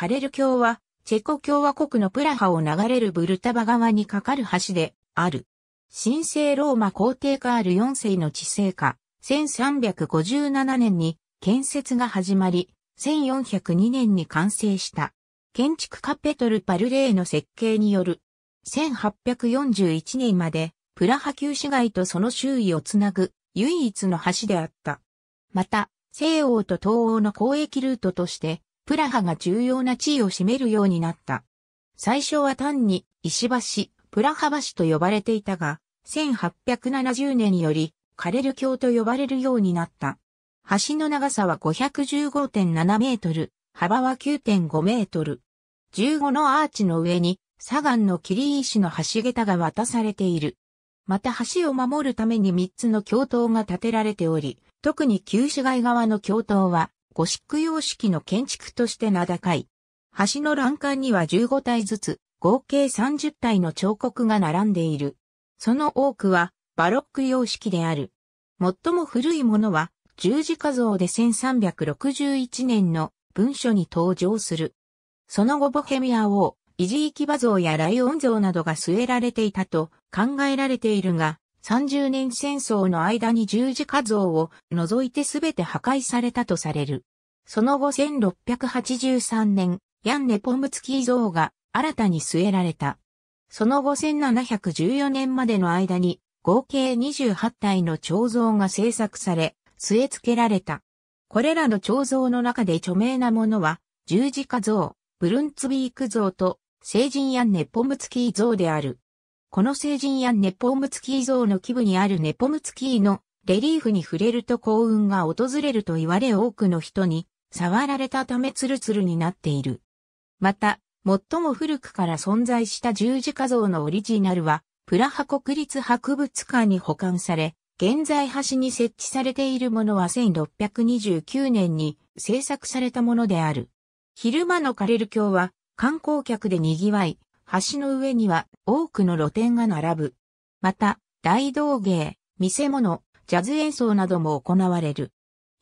カレル橋は、チェコ共和国のプラハを流れるブルタバ川に架かる橋である。神聖ローマ皇帝カール4世の治世下、1357年に建設が始まり、1402年に完成した。建築家ペトル・パルレーの設計による。1841年まで、プラハ旧市街とその周囲をつなぐ唯一の橋であった。また、西欧と東欧の交易ルートとして、プラハが重要な地位を占めるようになった。最初は単に石橋、プラハ橋と呼ばれていたが、1870年により、カレル橋と呼ばれるようになった。橋の長さは515.7メートル、幅は9.5メートル。15のアーチの上に、左岸の切り石の橋桁が渡されている。また橋を守るために3つの橋頭が建てられており、特に旧市街側の橋頭は、ゴシック様式の建築として名高い。橋の欄干には15体ずつ、合計30体の彫刻が並んでいる。その多くはバロック様式である。最も古いものは十字架像で1361年の文書に登場する。その後ボヘミア王、イジイキバ像やライオン像などが据えられていたと考えられているが、30年戦争の間に十字架像を除いてすべて破壊されたとされる。その後1683年、ヤンネ・ポムツキー像が新たに据えられた。その後1714年までの間に合計28体の彫像が制作され、据え付けられた。これらの彫像の中で著名なものは、十字架像、ブルンツビーク像と、聖人ヤンネポムツキー像である。この聖人ヤンネポムツキー像の基部にあるネポムツキーのレリーフに触れると幸運が訪れると言われ多くの人に触られたためツルツルになっている。また、最も古くから存在した十字架像のオリジナルは、プラハ国立博物館に保管され、現在端に設置されているものは1629年に制作されたものである。昼間のカレル橋は観光客で賑わい、橋の上には多くの露店が並ぶ。また、大道芸、見せ物、ジャズ演奏なども行われる。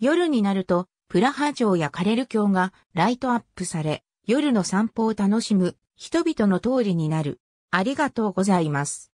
夜になるとプラハ城やカレル橋がライトアップされ、夜の散歩を楽しむ人々の通りになる。ありがとうございます。